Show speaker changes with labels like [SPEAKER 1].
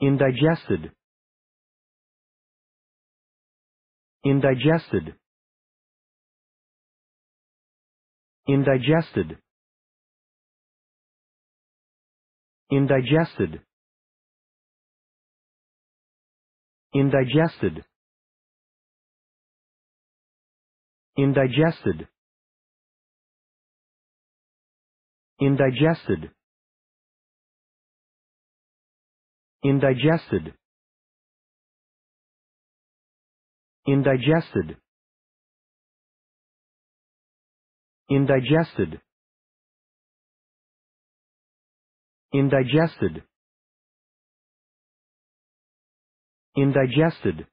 [SPEAKER 1] indigested indigested indigested indigested indigested indigested indigested indigested indigested indigested indigested indigested